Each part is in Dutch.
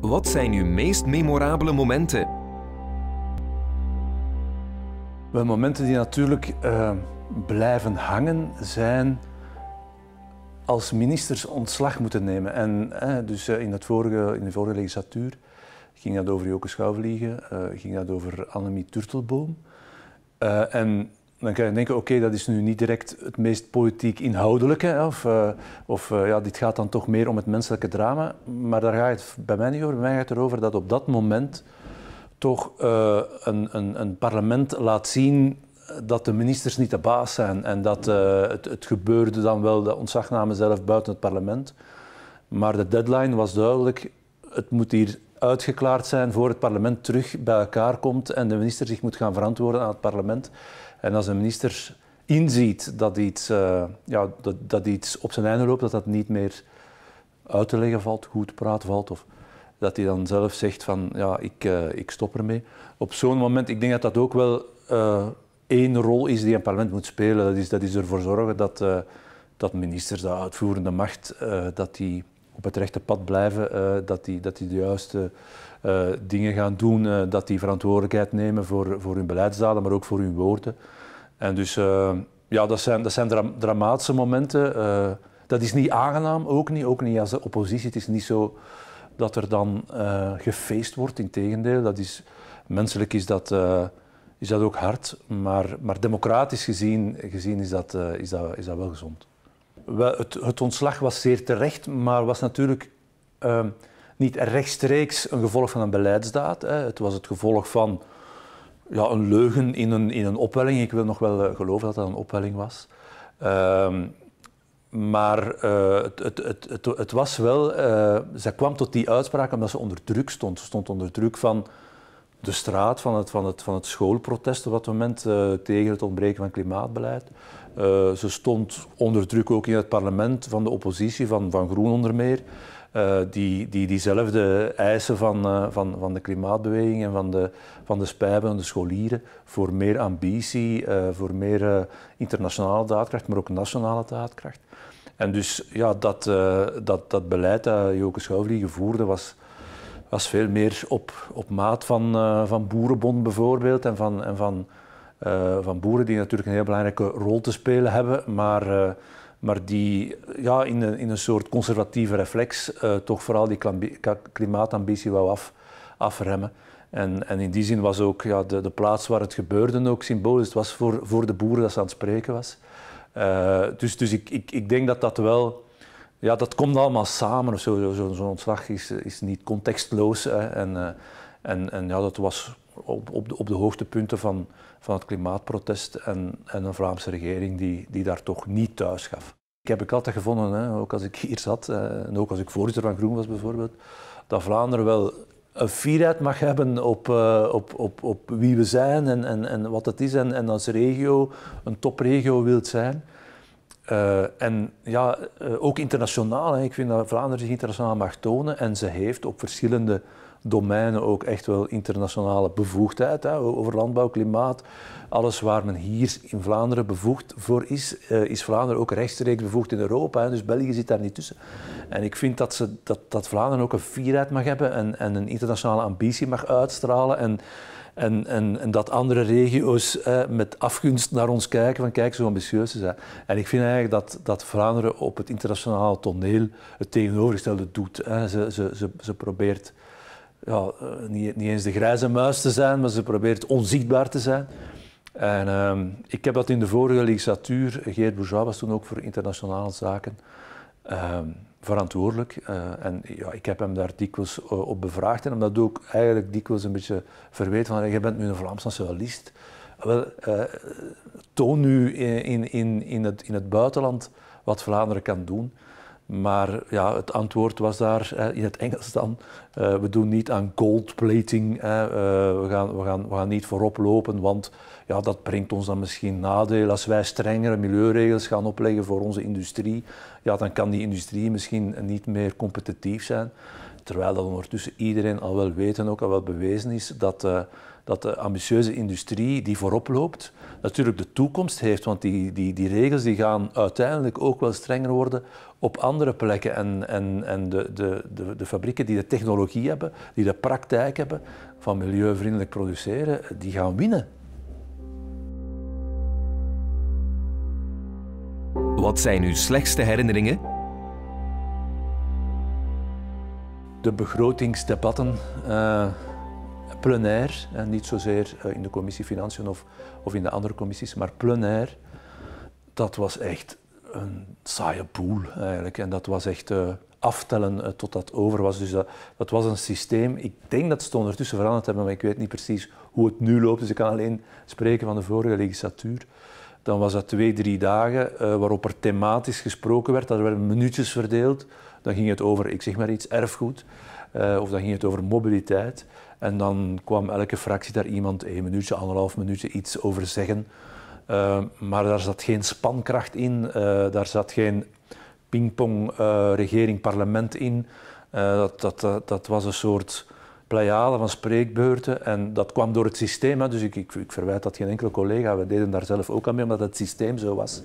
Wat zijn uw meest memorabele momenten? Wel, momenten die natuurlijk eh, blijven hangen zijn als ministers ontslag moeten nemen. En dus eh, in, het vorige, in de vorige legislatuur ging dat over Joke Schouwvliegen, eh, ging dat over Annemie Turtelboom. en dan kan je denken, oké, dat is nu niet direct het meest politiek inhoudelijke. of eh, of eh, ja, dit gaat dan toch meer om het menselijke drama. Maar daar gaat het bij mij niet over. Bij mij gaat het erover dat op dat moment toch eh, een, een, een, parlement laat zien dat de ministers niet de baas zijn. En dat het, het, gebeurde dan wel, de ontzagname zelf buiten het parlement. Maar de deadline was duidelijk, het moet hier uitgeklaard zijn voor het parlement terug bij elkaar komt en de minister zich moet gaan verantwoorden aan het parlement. En als een minister inziet dat iets, eh, ja, dat, dat iets op zijn einde loopt, dat dat niet meer uit te leggen valt, goed te praten valt, of dat hij dan zelf zegt van ja, ik, eh, ik stop ermee. Op zo'n moment, ik denk dat dat ook wel eh, één rol is die een parlement moet spelen. Dat is, dat is ervoor zorgen dat, dat ministers, de uitvoerende macht, dat die op het rechte pad blijven, dat, die, dat die de juiste eh, dingen gaan doen, eh, dat die verantwoordelijkheid nemen voor, voor hun beleidsdaden, maar ook voor hun woorden. En dus eh, ja, dat zijn, dat zijn dramatische momenten. dat is niet aangenaam, ook niet, ook niet als de oppositie. Het is niet zo dat er dan gefeest wordt, tegendeel. Dat is, menselijk is dat, is dat ook hard, maar, maar democratisch gezien, gezien is, dat, is, dat, is dat wel gezond. Het, het, ontslag was zeer terecht, maar was natuurlijk. Ehm, niet rechtstreeks een gevolg van een beleidsdaad. Hè. Het was het gevolg van ja, een leugen in een, in een opwelling. Ik wil nog wel eh, geloven dat dat een opwelling was. Ehm, maar eh, het, het, het, het, was wel, uh, zij kwam tot die uitspraak omdat ze onder druk stond. Ze stond onder druk van de straat, van het, van het, van het schoolprotest op dat moment tegen het ontbreken van klimaatbeleid. ze stond onder druk ook in het parlement van de oppositie, van, van Groen onder meer. Eh, die, die diezelfde eisen van, eh, van, van de klimaatbeweging en van de, van de spijbelen en de scholieren voor meer ambitie, eh, voor meer internationale daadkracht, maar ook nationale daadkracht. En dus ja, dat, dat, dat beleid dat Joke Schouwvliegen voerde was, was veel meer op, op maat van, van Boerenbond bijvoorbeeld en van, en van, van boeren die natuurlijk een heel belangrijke rol te spelen hebben, maar maar die ja, in, een, in een soort conservatieve reflex eh, toch vooral die klimaatambitie wou af, afremmen. En, en, in die zin was ook ja, de, de, plaats waar het gebeurde ook symbolisch. Het was voor, voor de boeren dat ze aan het spreken was. Eh, dus, dus ik, ik, ik, denk dat dat wel... Ja, dat komt allemaal samen. Zo'n zo, zo, zo ontslag is, is niet contextloos. En, eh, en, en ja, dat was op, op, de, op de hoogste van, van het klimaatprotest en, en een Vlaamse regering die, die daar toch niet thuis gaf. Ik heb ik altijd gevonden, hè, ook als ik hier zat eh, en ook als ik voorzitter van Groen was bijvoorbeeld, dat Vlaanderen wel een fierheid mag hebben op, eh, op, op, op wie we zijn en, en, en wat het is en, en als regio een topregio wilt zijn. Eh, en ja, ook internationaal. Hè. Ik vind dat Vlaanderen zich internationaal mag tonen en ze heeft op verschillende domeinen ook echt wel internationale bevoegdheid. Hè, over landbouw, klimaat, alles waar men hier in Vlaanderen bevoegd voor is, eh, is Vlaanderen ook rechtstreeks bevoegd in Europa. Hè, dus België zit daar niet tussen. En ik vind dat, ze, dat, dat Vlaanderen ook een fierheid mag hebben en, en een internationale ambitie mag uitstralen. En, en, en, dat andere regio's eh, met afgunst naar ons kijken, van kijk, zo ambitieus ze zijn. En ik vind eigenlijk dat, dat Vlaanderen op het internationale toneel het tegenovergestelde doet. Ze, ze, ze, ze probeert ja, eh, niet, niet eens de grijze muis te zijn, maar ze probeert onzichtbaar te zijn. En ehm, ik heb dat in de vorige legislatuur, Geert Bourgeois was toen ook voor internationale zaken ehm, verantwoordelijk. Eh, en ja, ik heb hem daar dikwijls eh, op bevraagd en omdat dat ook eigenlijk dikwijls een beetje verweet van, je bent nu een Vlaams nationalist. Wel, toon nu in, in, in, het, in het buitenland wat Vlaanderen kan doen. Maar ja, het antwoord was daar in het Engels dan. Eh, we doen niet aan goldplating, eh, we, gaan, we, gaan, we gaan niet voorop lopen, want ja, dat brengt ons dan misschien nadeel. Als wij strengere milieuregels gaan opleggen voor onze industrie, ja, dan kan die industrie misschien niet meer competitief zijn. Terwijl dat ondertussen iedereen al wel weet en ook al wel bewezen is dat. Eh, dat de ambitieuze industrie die voorop loopt, natuurlijk de toekomst heeft. Want die, die, die regels die gaan uiteindelijk ook wel strenger worden op andere plekken. En, en, en de, de, de, de fabrieken die de technologie hebben, die de praktijk hebben van milieuvriendelijk produceren, die gaan winnen. Wat zijn uw slechtste herinneringen? De begrotingsdebatten. Eh, plenair, en eh, niet zozeer eh, in de commissie Financiën of, of in de andere commissies, maar plenair, dat was echt een saaie boel eigenlijk. En dat was echt eh, aftellen tot dat over was. Dus dat, was een systeem. Ik denk dat ze het ondertussen veranderd hebben, maar ik weet niet precies hoe het nu loopt. Dus ik kan alleen spreken van de vorige legislatuur. Dan was dat twee, drie dagen waarop er thematisch gesproken werd. Daar werden minuutjes verdeeld. Dan ging het over, ik zeg maar iets, erfgoed. of dan ging het over mobiliteit. En dan kwam elke fractie daar iemand een minuutje, anderhalf minuutje iets over zeggen. Ehm, maar daar zat geen spankracht in, eh, daar zat geen pingpong eh, regering-parlement in. Eh, dat, dat, dat was een soort pleiade van spreekbeurten en dat kwam door het systeem. Hè. Dus ik, ik, ik, verwijt dat geen enkele collega, we deden daar zelf ook aan mee, omdat het systeem zo was.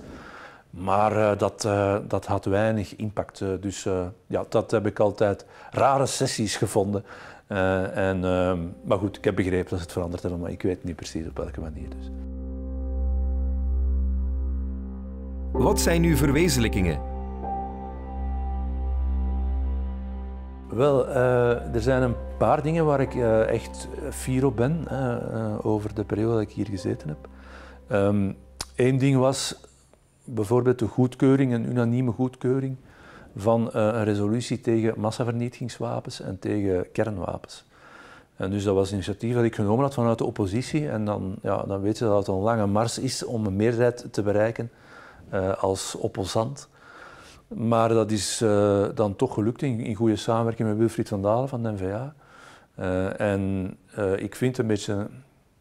Maar eh, dat, eh, dat had weinig impact. Eh, dus ja, dat heb ik altijd rare sessies gevonden. en, ehm, maar goed, ik heb begrepen dat het veranderd hebben, maar ik weet niet precies op welke manier. Dus. Wat zijn nu verwezenlijkingen? Wel, er zijn een paar dingen waar ik echt fier op ben over de periode dat ik hier gezeten heb. Eén ehm, ding was bijvoorbeeld de goedkeuring, een unanieme goedkeuring van eh, een resolutie tegen massavernietigingswapens en tegen kernwapens. En dus dat was een initiatief dat ik genomen had vanuit de oppositie. En dan, ja, dan weet je dat het een lange mars is om een meerderheid te bereiken eh, als opposant. Maar dat is eh, dan toch gelukt in, goede samenwerking met Wilfried van Dalen van de NVA. Uh, en ik vind een beetje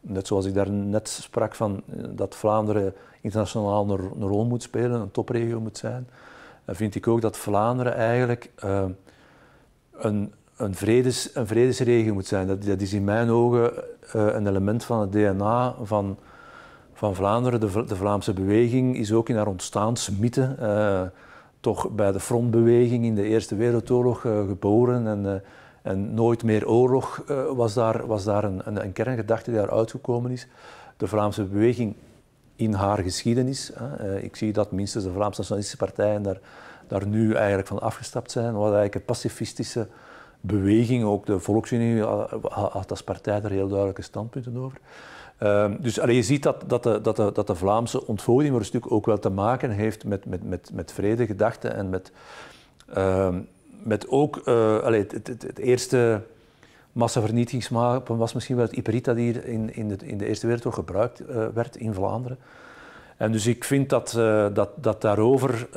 net zoals ik daar net sprak van eh, dat Vlaanderen internationaal een, rol moet spelen, een topregio moet zijn, eh, vind ik ook dat Vlaanderen eigenlijk eh, een, een, vredes, een vredesregio moet zijn. Dat, dat is in mijn ogen een element van het DNA van, van Vlaanderen. De, Vlaamse beweging is ook in haar ontstaansmythe uh, toch bij de frontbeweging in de Eerste Wereldoorlog geboren. En, en nooit meer oorlog eh, was daar, was daar een, een, een, kerngedachte die daar uitgekomen is. De Vlaamse beweging in haar geschiedenis. Eh, ik zie dat minstens de Vlaamse Nationalistische Partijen daar, daar nu eigenlijk van afgestapt zijn. Wat eigenlijk een pacifistische beweging, ook de Volksunie eh, had als partij daar heel duidelijke standpunten over. Ehm, dus je ziet dat, dat, de, dat, de, dat de Vlaamse ontvoering maar een dus stuk ook wel te maken heeft met, met, met, met vredegedachten en met, ehm, met ook, eh, het, het, het, eerste massavernietigingswapen was misschien wel het Iperita die hier in, in, de, in de Eerste Wereldoorlog gebruikt eh, werd in Vlaanderen. En dus ik vind dat, eh, dat, dat daarover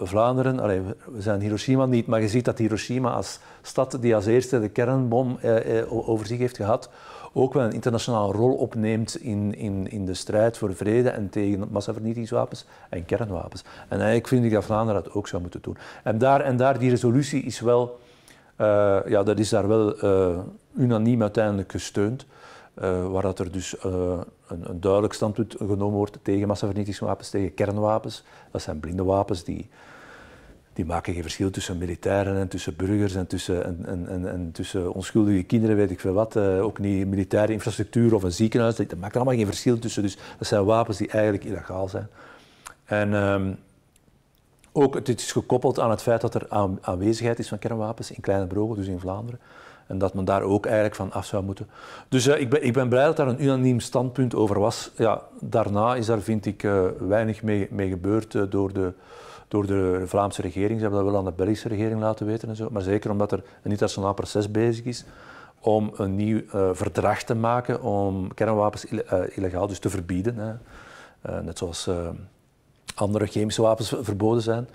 Vlaanderen, we zijn Hiroshima niet, maar je ziet dat Hiroshima als stad die als eerste de kernbom over zich heeft gehad, ook wel een internationale rol opneemt in, in, in de strijd voor vrede en tegen massavernietigingswapens en kernwapens. En eigenlijk vind ik dat Vlaanderen dat ook zou moeten doen. En daar, en daar die resolutie is wel, eh, ja, dat is daar wel eh, unaniem uiteindelijk gesteund. Uh, waar dat er dus een, een duidelijk standpunt genomen wordt tegen massavernietigingswapens, tegen kernwapens. Dat zijn blinde wapens die die maken geen verschil tussen militairen en tussen burgers en tussen, en tussen onschuldige kinderen, weet ik veel wat. Eh, ook niet militaire infrastructuur of een ziekenhuis. Dat, maakt er allemaal geen verschil tussen. Dus dat zijn wapens die eigenlijk illegaal zijn. En ehm, ook, het is gekoppeld aan het feit dat er aanwezigheid is van kernwapens in Kleine Brogen, dus in Vlaanderen. En dat men daar ook eigenlijk van af zou moeten. Dus eh, ik, ben, ik ben blij dat daar een unaniem standpunt over was. Ja, daarna is daar, vind ik, eh, weinig mee, mee gebeurd door de door de Vlaamse regering. Ze hebben dat wel aan de Belgische regering laten weten en zo. Maar zeker omdat er een internationaal proces bezig is om een nieuw eh, verdrag te maken om kernwapens eh, illegaal dus te verbieden. Hè. Eh, net zoals andere chemische wapens verboden zijn.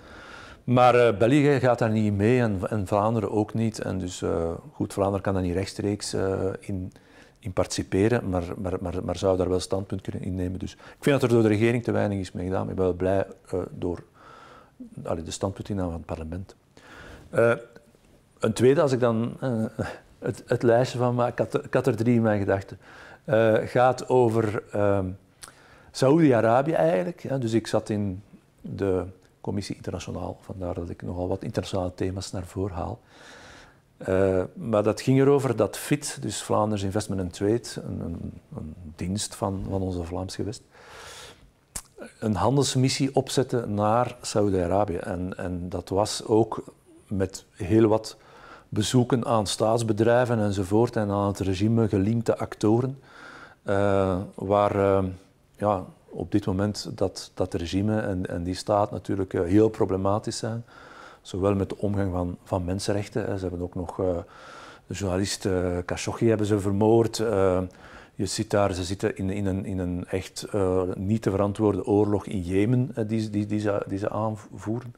Maar België gaat daar niet mee en, Vlaanderen ook niet. En dus goed, Vlaanderen kan daar niet rechtstreeks in, in participeren, maar, maar, maar, maar, zou daar wel standpunt kunnen innemen. Dus ik vind dat er door de regering te weinig is mee gedaan. Ik ben wel blij door allee, de standpuntinnaam van het parlement. Eh, een tweede, als ik dan eh, het, het, lijstje van maak, ik had, er drie in mijn gedachten, eh, gaat over ehm, Saoedi-Arabië eigenlijk. Dus ik zat in de commissie internationaal, vandaar dat ik nogal wat internationale thema's naar voren haal. maar dat ging erover dat FIT, dus Vlaanders Investment and Trade, een, een, dienst van, van onze Vlaams gewest, een handelsmissie opzetten naar Saudi-Arabië. En, en dat was ook met heel wat bezoeken aan staatsbedrijven enzovoort en aan het regime gelinkte actoren, eh, waar eh, ja, op dit moment dat, dat regime en, en die staat natuurlijk eh, heel problematisch zijn. Zowel met de omgang van, van mensenrechten, ze hebben ook nog de journalist Khashoggi hebben ze vermoord. Je zit daar, ze zitten in, in, een, in een, echt eh, niet te verantwoorden oorlog in Jemen eh, die, die, ze, aanvoeren.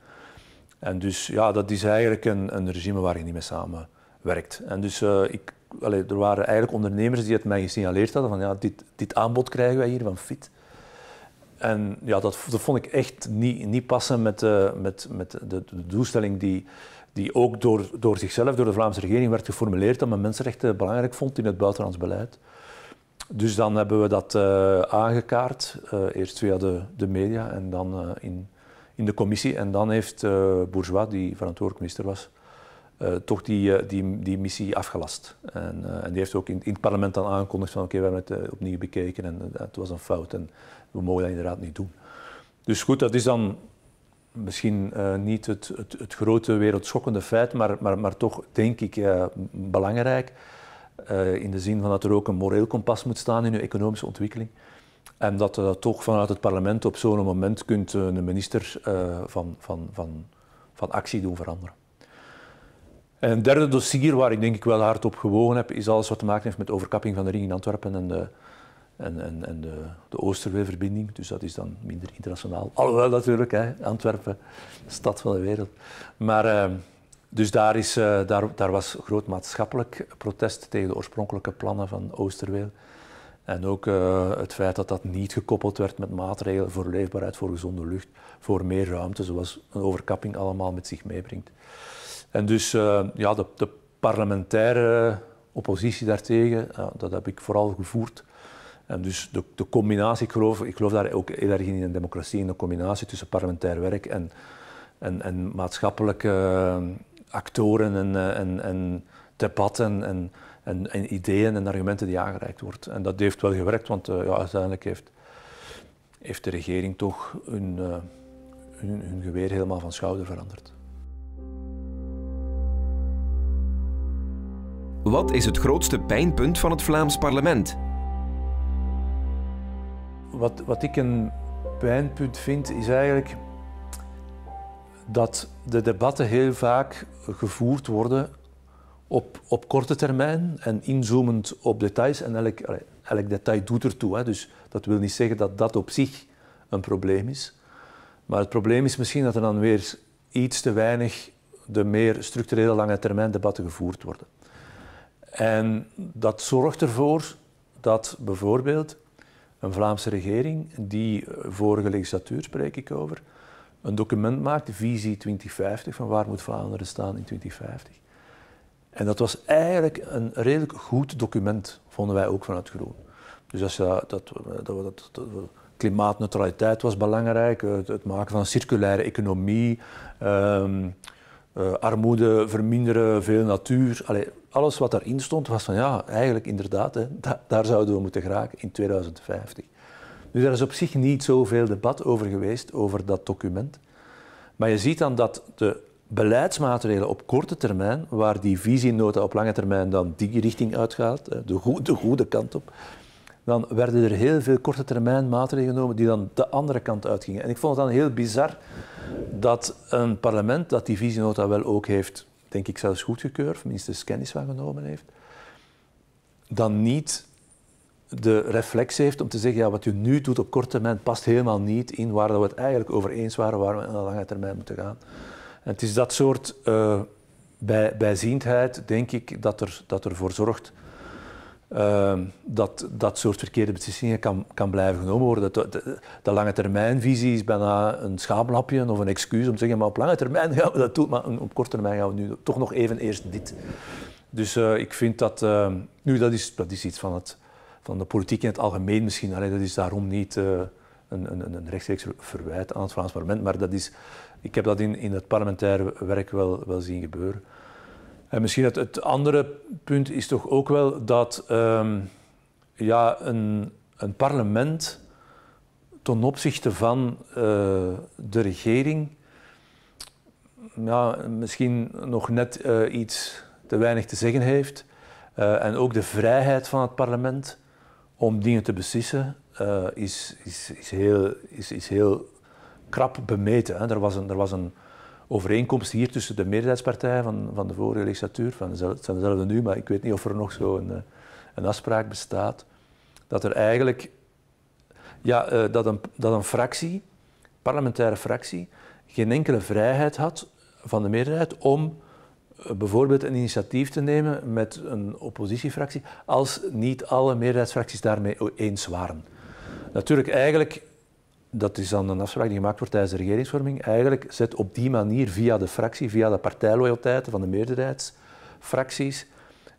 En dus ja, dat is eigenlijk een, een regime waar je niet mee samenwerkt. En dus eh, ik, er waren eigenlijk ondernemers die het mij gesignaleerd hadden van ja, dit, dit aanbod krijgen wij hier van FIT. En ja, dat, dat vond ik echt niet, niet passen met, met, met de, de, doelstelling die, die ook door, door zichzelf, door de Vlaamse regering werd geformuleerd, dat men mensenrechten belangrijk vond in het buitenlands beleid. Dus dan hebben we dat eh, aangekaart, eh, eerst via de, de media en dan eh, in, in de commissie. En dan heeft Bourgeois, die verantwoordelijk minister was, toch die, die, die missie afgelast. En, en die heeft ook in, in het parlement dan aangekondigd van oké, we hebben het opnieuw bekeken en het was een fout en we mogen dat inderdaad niet doen. Dus goed, dat is dan misschien niet het, het, het grote wereldschokkende feit, maar, maar, maar toch denk ik belangrijk eh, in de zin van dat er ook een moreel kompas moet staan in uw economische ontwikkeling. En dat je eh, dat toch vanuit het parlement op zo'n moment kunt een eh, minister van, van, van, van actie doen veranderen. En een derde dossier waar ik denk ik wel hard op gewogen heb, is alles wat te maken heeft met overkapping van de ring in Antwerpen en de, en, en, en de, de Oosterweeverbinding. Dus dat is dan minder internationaal. Alhoewel natuurlijk, hè, Antwerpen, stad van de wereld. Maar dus daar, is, uh, daar, daar was groot maatschappelijk protest tegen de oorspronkelijke plannen van Oosterweel. En ook eh, het feit dat dat niet gekoppeld werd met maatregelen voor leefbaarheid, voor gezonde lucht, voor meer ruimte, zoals een overkapping allemaal met zich meebrengt. En dus eh, ja, de, de, parlementaire oppositie daartegen, uh, dat heb ik vooral gevoerd. En dus de, de, combinatie, ik geloof, ik geloof daar ook heel erg in, in een democratie, in de combinatie tussen parlementair werk en, en, en maatschappelijke actoren en, eh, en, en debatten en, en, en, ideeën en argumenten die aangereikt wordt. En dat heeft wel gewerkt, want eh, ja, uiteindelijk heeft, heeft de regering toch eh, hun, hun geweer helemaal van schouder veranderd. Wat is het grootste pijnpunt van het Vlaams parlement? Wat, wat ik een pijnpunt vind, is eigenlijk dat de debatten heel vaak gevoerd worden op, op korte termijn en inzoomend op details. En elk, elk detail doet ertoe. Hè. Dus dat wil niet zeggen dat dat op zich een probleem is. Maar het probleem is misschien dat er dan weer iets te weinig de meer structurele lange termijn debatten gevoerd worden. En dat zorgt ervoor dat bijvoorbeeld een Vlaamse regering, die vorige legislatuur spreek ik over, een document maakte, visie 2050, van waar moet Vlaanderen staan in 2050. En dat was eigenlijk een redelijk goed document, vonden wij ook vanuit Groen. Dus als je dat, dat, dat, klimaatneutraliteit was belangrijk, het, maken van een circulaire economie, ehm, eh, armoede verminderen, veel natuur. alles wat daarin stond was van ja, eigenlijk inderdaad, hè, daar zouden we moeten geraken in 2050. Dus daar is op zich niet zoveel debat over geweest, over dat document. Maar je ziet dan dat de beleidsmaatregelen op korte termijn, waar die visienota op lange termijn dan die richting uitgaat, eh, de, goede, de goede kant op, dan werden er heel veel korte termijn maatregelen genomen die dan de andere kant uitgingen. En ik vond het dan heel bizar dat een parlement dat die visienota wel ook heeft, denk ik zelfs goedgekeurd, of minstens kennis van genomen heeft, dan niet de reflex heeft om te zeggen, ja, wat je nu doet op korte termijn past helemaal niet in waar we het eigenlijk over eens waren, waar we naar de lange termijn moeten gaan. En het is dat soort uh, bij, bijziendheid, denk ik, dat, er, dat ervoor zorgt eh, dat dat soort verkeerde beslissingen kan, kan blijven genomen worden. De, de, lange termijnvisie is bijna een schaamlapje of een excuus om te zeggen, maar op lange termijn gaan we dat doen, maar op korte termijn gaan we nu toch nog even eerst dit. Dus eh, ik vind dat, nu dat is, dat is iets van het van de politiek in het algemeen misschien. Allee, dat is daarom niet eh, een, een, een, rechtstreeks verwijt aan het Vlaams parlement, maar dat is, ik heb dat in, in het parlementaire werk wel, wel zien gebeuren. En misschien het, het andere punt is toch ook wel dat ehm, ja, een, een parlement ten opzichte van eh, de regering ja, misschien nog net eh, iets te weinig te zeggen heeft. en ook de vrijheid van het parlement om dingen te beslissen eh, is, is, is, heel, is, is heel krap bemeten. Hè. Er was een, er was een overeenkomst hier tussen de meerderheidspartijen van, van de vorige legislatuur, van, het zijn dezelfde nu, maar ik weet niet of er nog zo'n eh, een, afspraak bestaat, dat er eigenlijk ja, eh, dat, een, dat een fractie, parlementaire fractie, geen enkele vrijheid had van de meerderheid om eh, bijvoorbeeld een initiatief te nemen met een oppositiefractie als niet alle meerderheidsfracties daarmee eens waren. Natuurlijk, eigenlijk, dat is dan een afspraak die gemaakt wordt tijdens de regeringsvorming, eigenlijk zet op die manier via de fractie, via de partijloyaliteiten van de meerderheidsfracties,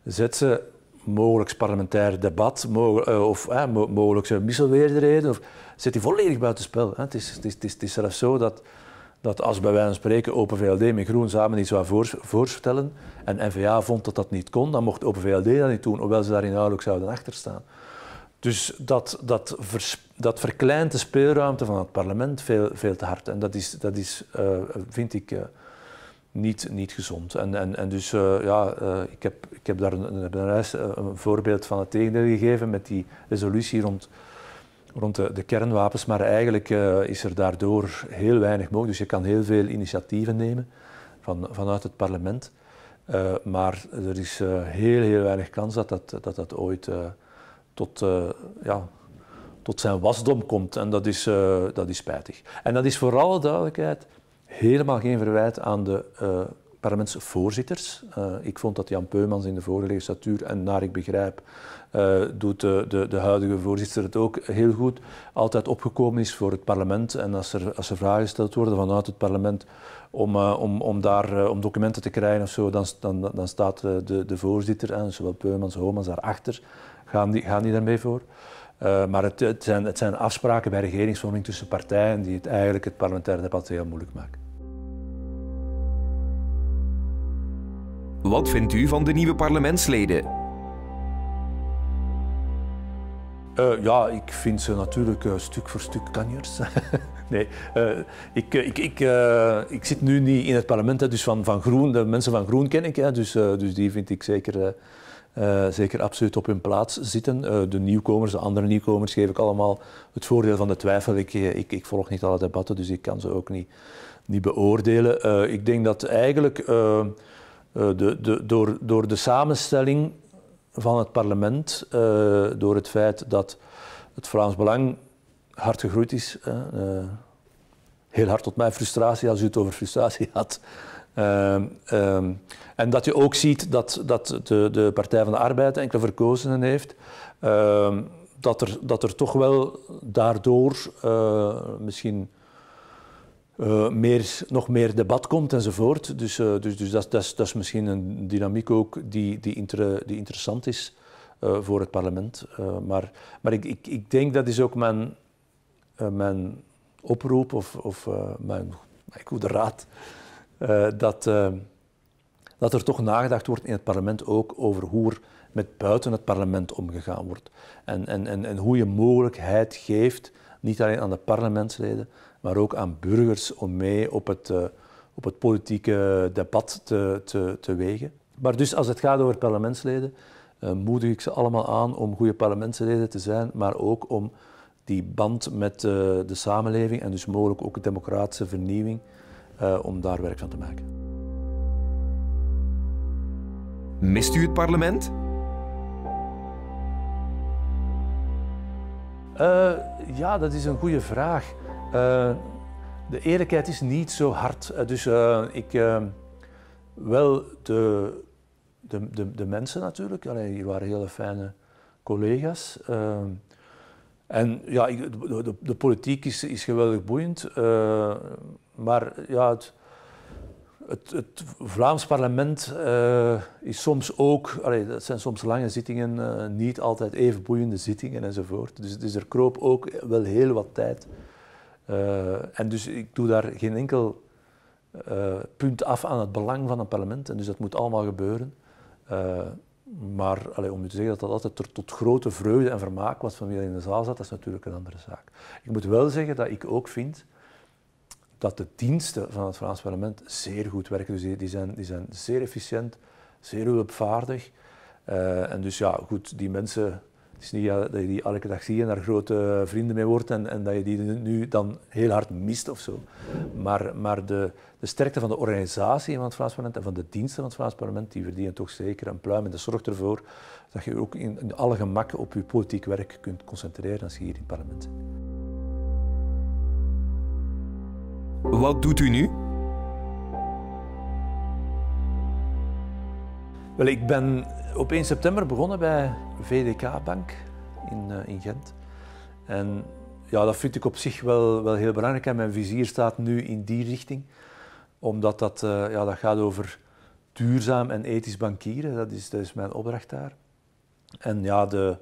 zet ze mogelijk parlementair debat eh, of eh, mogelijk misselweerderheden, of, zet die volledig buitenspel. Hè. Het, is, het, is, het is zelfs zo dat dat als bij wijze van spreken Open VLD met Groen samen iets zou voorstellen en NVA vond dat dat niet kon, dan mocht Open VLD dat niet doen, hoewel ze daar inhoudelijk zouden achterstaan. Dus dat, dat, dat verkleint de speelruimte van het parlement veel, veel te hard. En dat is, dat is eh, vind ik, eh, niet, niet gezond. En, en, en dus, eh, ja, ik, heb, ik heb daar een, een, een voorbeeld van het tegendeel gegeven met die resolutie rond rond de, kernwapens, maar eigenlijk eh, is er daardoor heel weinig mogelijk. Dus je kan heel veel initiatieven nemen van, vanuit het parlement. Eh, maar er is eh, heel, heel weinig kans dat dat, dat, dat ooit tot, ja, tot zijn wasdom komt. En dat is, dat is spijtig. En dat is voor alle duidelijkheid helemaal geen verwijt aan de parlementsvoorzitters. Eh, ik vond dat Jan Peumans in de vorige legislatuur, en naar ik begrijp, eh, doet de, de, de, huidige voorzitter het ook heel goed, altijd opgekomen is voor het parlement. En als er, als er vragen gesteld worden vanuit het parlement om, eh, om, om daar om documenten te krijgen of zo, dan, dan, dan staat de, de voorzitter, en zowel Peumans als Homans, daarachter. Gaan die, gaan die daarmee voor? maar het, het, zijn, het zijn afspraken bij regeringsvorming tussen partijen die het eigenlijk het parlementaire debat heel moeilijk maken. Wat vindt u van de nieuwe parlementsleden? Eh, ja, ik vind ze natuurlijk eh, stuk voor stuk kanjers. nee, eh, ik, ik, ik, ik zit nu niet in het parlement, hè, dus van, van Groen, de mensen van Groen ken ik, hè, dus, dus die vind ik zeker, zeker absoluut op hun plaats zitten. de nieuwkomers, de andere nieuwkomers geef ik allemaal het voordeel van de twijfel. Ik, ik, ik volg niet alle debatten, dus ik kan ze ook niet, niet beoordelen. ik denk dat eigenlijk eh, de, de, door, door de samenstelling van het parlement, eh, door het feit dat het Vlaams Belang hard gegroeid is. Eh, heel hard tot mijn frustratie, als u het over frustratie had. Ehm, ehm, en dat je ook ziet dat, dat de, de Partij van de Arbeid enkele verkozenen heeft. Ehm, dat, er, dat er toch wel daardoor misschien eh, meer, nog meer debat komt enzovoort. Dus, eh, dus, dus dat, dat, is, dat, is, misschien een dynamiek ook die, die, interessant is eh, voor het parlement. maar maar ik, ik, ik, denk dat is ook mijn, mijn oproep of, of mijn, goede raad. dat, dat er toch nagedacht wordt in het parlement ook over hoe er met buiten het parlement omgegaan wordt. En, en, en, en hoe je mogelijkheid geeft, niet alleen aan de parlementsleden, maar ook aan burgers om mee op het, eh, op het politieke debat te, te, wegen. Maar dus als het gaat over parlementsleden, eh, moedig ik ze allemaal aan om goede parlementsleden te zijn, maar ook om die band met eh, de samenleving en dus mogelijk ook democratische vernieuwing, om daar werk van te maken. Mist u het parlement? ja, dat is een goede vraag. Eh, de eerlijkheid is niet zo hard. Eh, dus eh, ik wel de, de, de, de, mensen natuurlijk. Allee, hier waren hele fijne collega's. en ja, ik, de, politiek is, is geweldig boeiend. maar ja, het, het, het Vlaams parlement is soms ook... Allee, dat zijn soms lange zittingen, niet altijd even boeiende zittingen enzovoort. Dus, dus er kroop ook wel heel wat tijd eh, en dus ik doe daar geen enkel eh, punt af aan het belang van een parlement. En dus dat moet allemaal gebeuren. Eh, maar om u te zeggen dat dat altijd tot, grote vreugde en vermaak was van wie in de zaal zat, dat is natuurlijk een andere zaak. Ik moet wel zeggen dat ik ook vind dat de diensten van het Vlaams parlement zeer goed werken. Dus die, die zijn, die zijn zeer efficiënt, zeer hulpvaardig. en dus ja, goed, die mensen het is niet dat je die ziet en daar grote vrienden mee wordt en, en, dat je die nu dan heel hard mist of zo. Maar, maar de, de sterkte van de organisatie van het Vlaams parlement en van de diensten van het Vlaams parlement, die verdienen toch zeker een pluim. En dat zorgt ervoor dat je ook in, alle gemakken op je politiek werk kunt concentreren als je hier in het parlement zit. Wat doet u nu? Wel, ik ben op 1 september begonnen bij VDK Bank in, eh, in Gent. En ja, dat vind ik op zich wel, wel heel belangrijk. En mijn vizier staat nu in die richting, omdat dat, eh, ja, dat gaat over duurzaam en ethisch bankieren. Dat is, dus mijn opdracht daar. En ja, de,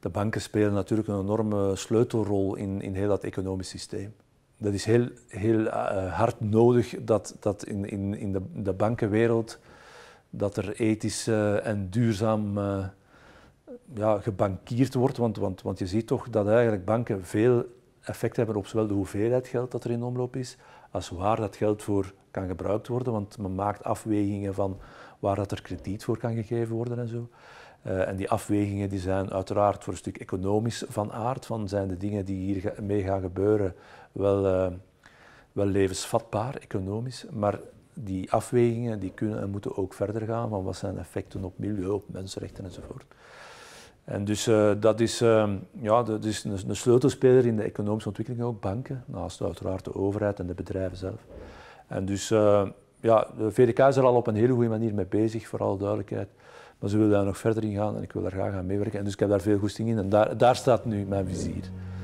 de banken spelen natuurlijk een enorme sleutelrol in, in heel dat economisch systeem. Dat is heel, heel eh, hard nodig dat, dat in, in, in de, de bankenwereld dat er ethisch eh, en duurzaam eh, ja, gebankierd wordt. Want, want, want je ziet toch dat eigenlijk banken veel effect hebben op zowel de hoeveelheid geld dat er in omloop is, als waar dat geld voor kan gebruikt worden. Want men maakt afwegingen van waar dat er krediet voor kan gegeven worden en zo. Eh, en die afwegingen die zijn uiteraard voor een stuk economisch van aard. Van zijn de dingen die hiermee gaan gebeuren wel, wel levensvatbaar, economisch. Maar die afwegingen die kunnen en moeten ook verder gaan van wat zijn effecten op milieu, op mensenrechten enzovoort. En dus eh, dat is, ehm, ja, dat is een, sleutelspeler in de economische ontwikkeling ook, banken, naast uiteraard de overheid en de bedrijven zelf. En dus eh, ja, de VDK is er al op een hele goede manier mee bezig, voor alle duidelijkheid. Maar ze willen daar nog verder in gaan en ik wil daar graag aan meewerken. En dus ik heb daar veel goesting in en daar, daar staat nu mijn vizier.